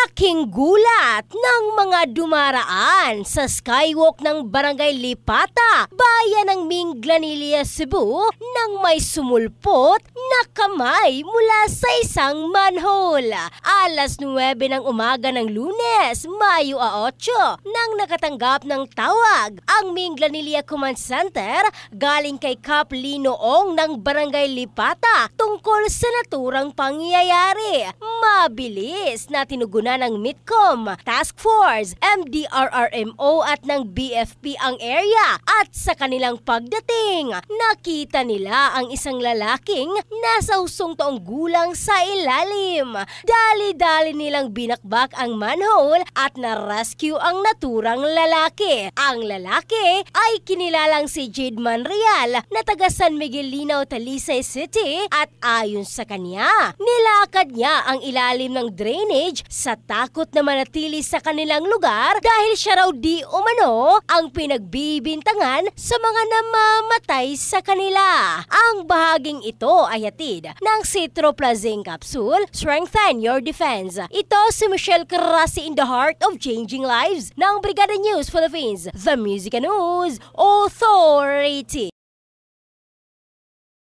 Laking gulat ng mga dumaraan sa skywalk ng Barangay Lipata, bayan ng Minglanilla, Cebu, nang may sumulpot na kamay mula sa isang manhole. Alas 9 ng umaga ng lunes, Mayo 8, nang nakatanggap ng tawag ang Minglanilla Command Center galing kay Cap Linoong ng Barangay Lipata tungkol sa naturang pangyayari. Mabilis na tinugunan na ng MITCOM, Task Force, MDRRMO at ng BFP ang area at sa kanilang pagdating, nakita nila ang isang lalaking nasa usong taong gulang sa ilalim. Dali-dali nilang binakbak ang manhole at na-rescue ang naturang lalaki. Ang lalaki ay kinilalang si Jade Manreal na taga San Miguelino, Talisay City at ayon sa kanya, nilakad niya ang ilalim ng drainage sa natatakot na manatili sa kanilang lugar dahil siya raw di umano ang pinagbibintangan sa mga namamatay sa kanila. Ang bahaging ito ay hatid ng Citroplazine Capsule Strengthen Your Defense. Ito si Michelle Carrasi in the Heart of Changing Lives ng Brigada News Philippines, The Music News Authority.